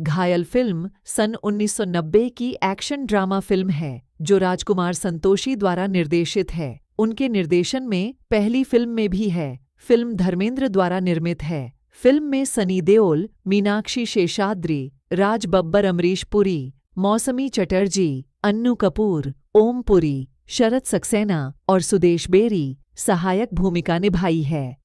घायल फिल्म सन 1990 की action drama film है जो राजकुमार संतोषी द्वारा निर्देशित है उनके निर्देशन में पहली फिल्म में भी है फिल्म धर्मेंद्र द्वारा निर्मित है फिल्म में सनी देओल मीनाक्षी शेषाद्री राज बब्बर अमरीश पुरी मौसमी चटर्जी अन्नू कपूर ओम पुरी शरद सक्सेना और सुदेश बेरी सहायक भूमिका निभाई है